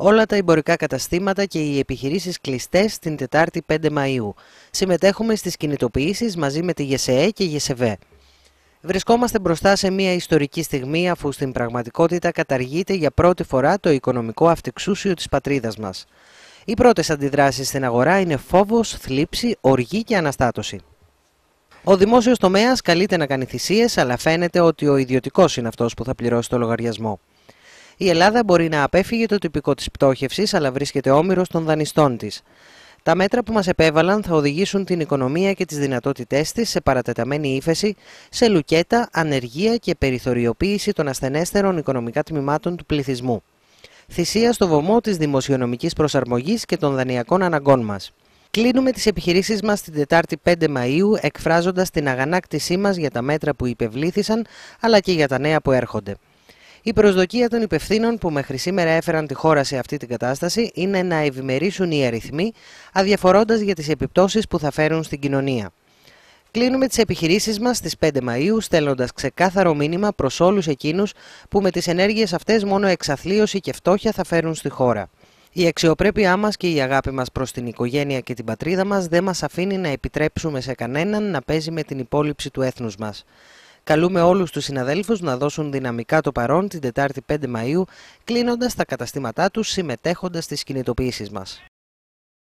όλα τα εμπορικά καταστήματα και οι επιχειρήσεις κλειστές την Τετάρτη 5 Μαΐου. Συμμετέχουμε στις κινητοποιήσεις μαζί με τη ΓΕΣΕΕ και ΓΕΣΕΒΕ. Βρισκόμαστε μπροστά σε μια ιστορική στιγμή αφού στην πραγματικότητα καταργείται για πρώτη φορά το οικονομικό αυτεξούσιο της πατρίδας μας. Οι πρώτες αντιδράσεις στην αγορά είναι φόβος, θλίψη, οργή και αναστάτωση. Ο δημόσιος τομέας καλείται να κάνει θυσίες, αλλά φαίνεται ότι ο ιδιωτικός είναι αυτός που θα πληρώσει το λογαριασμό η Ελλάδα μπορεί να απέφυγε το τυπικό της πτώχευσης, αλλά βρίσκεται όμοιρος των δανειστών της. Τα μέτρα που μας επέβαλαν θα οδηγήσουν την οικονομία και τις δυνατότητές της σε παρατεταμένη ύφεση, σε λουκέτα, ανεργία και περιθωριοποίηση των ασθενέστερων οικονομικά τμήματων του πληθυσμού. Θυσία στο βωμό της δημοσιονομικής προσαρμογής και των δανειακών αναγκών μας. Κλείνουμε τις επιχειρήσεις μας την Τετάρτη 5 Μαΐου, εκφράζοντας την αγανάκτησή μας για τα μέτρα που υπευλήθησαν αλλά και για τα νέα που έρχονται. Η προσδοκία των υπευθύνων που μέχρι σήμερα έφεραν τη χώρα σε αυτή την κατάσταση είναι να ευημερήσουν οι αριθμοί, αδιαφορώντας για τις επιπτώσεις που θα φέρουν στην κοινωνία. Κλείνουμε τις επιχειρήσεις μας στις 5 Μαου, στέλνοντας ξεκάθαρο μήνυμα προς όλους εκείνους που με τις ενέργειες αυτές μόνο εξαθλίωση και φτώχεια θα φέρουν στη χώρα. Η αξιοπρέπειά μας και η αγάπη μας προς την οικογένεια και την πατρίδα μας δεν μας αφήνει να επιτρέψουμε σε κανέναν να παίζει με την υπόλοιψη του έθνους μας. Καλούμε όλους τους συναδέλφους να δώσουν δυναμικά το παρόν την Τετάρτη 5 Μαΐου, κλείνοντας τα καταστήματά τους συμμετέχοντας στις κινητοποιήσεις μας.